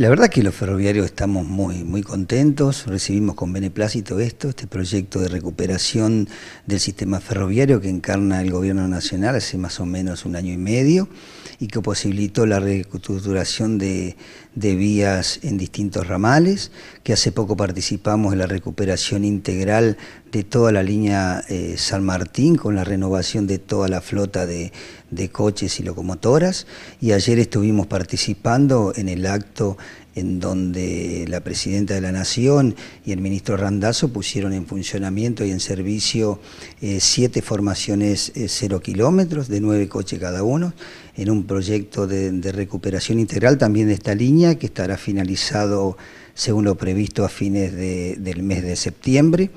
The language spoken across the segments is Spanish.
La verdad que los ferroviarios estamos muy, muy contentos, recibimos con beneplácito esto, este proyecto de recuperación del sistema ferroviario que encarna el Gobierno Nacional hace más o menos un año y medio y que posibilitó la reestructuración de, de vías en distintos ramales, que hace poco participamos en la recuperación integral de toda la línea eh, San Martín con la renovación de toda la flota de, coches y locomotoras y ayer estuvimos participando en el acto en donde la presidenta de la Nación y el ministro Randazo pusieron en funcionamiento y en servicio eh, siete formaciones eh, cero kilómetros de nueve coches cada uno en un proyecto de, recuperación integral también de esta línea que estará finalizado según lo previsto a fines del mes de septiembre.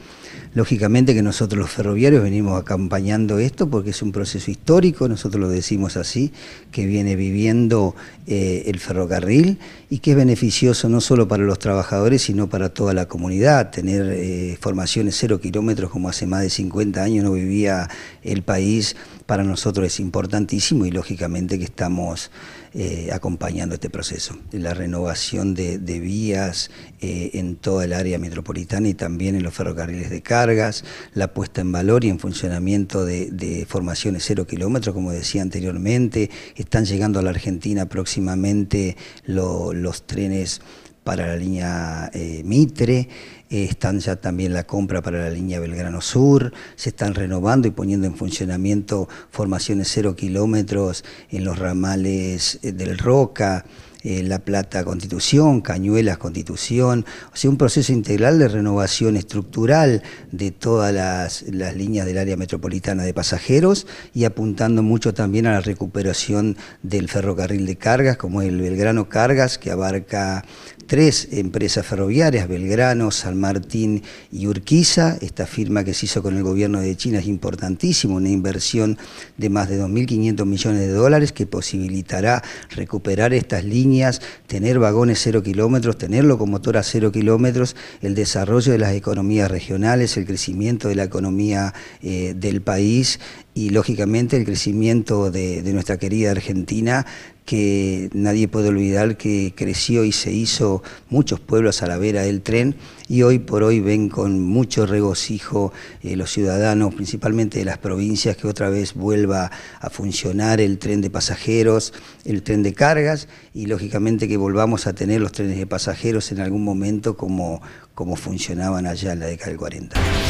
Lógicamente que nosotros los ferroviarios venimos acompañando esto porque es un proceso histórico, nosotros lo decimos así, que viene viviendo eh, el ferrocarril y que es beneficioso no solo para los trabajadores, sino para toda la comunidad. Tener eh, formaciones cero kilómetros como hace más de 50 años no vivía el país, para nosotros es importantísimo y lógicamente que estamos eh, acompañando este proceso. La renovación de, de vías en toda el área metropolitana y también en los ferrocarriles de Cádiz la puesta en valor y en funcionamiento de, formaciones cero kilómetros, como decía anteriormente. Están llegando a la Argentina próximamente los trenes para la línea eh, Mitre. Eh, están ya también la compra para la línea Belgrano Sur, se están renovando y poniendo en funcionamiento formaciones cero kilómetros en los ramales eh, del Roca, eh, la Plata Constitución, Cañuelas Constitución, o sea, un proceso integral de renovación estructural de todas las, líneas del área metropolitana de pasajeros y apuntando mucho también a la recuperación del ferrocarril de cargas, como el Belgrano Cargas, que abarca tres empresas ferroviarias, Belgrano, San Martín y Urquiza. Esta firma que se hizo con el gobierno de China es importantísima, una inversión de más de 2.500 millones de dólares que posibilitará recuperar estas líneas, tener vagones cero kilómetros, tener locomotoras cero kilómetros, el desarrollo de las economías regionales, el crecimiento de la economía eh, del país y lógicamente el crecimiento de nuestra querida Argentina que nadie puede olvidar que creció y se hizo muchos pueblos a la vera del tren y hoy por hoy ven con mucho regocijo eh, los ciudadanos, principalmente de las provincias, que otra vez vuelva a funcionar el tren de pasajeros, el tren de cargas y lógicamente que volvamos a tener los trenes de pasajeros en algún momento como, como funcionaban allá en la década del 40.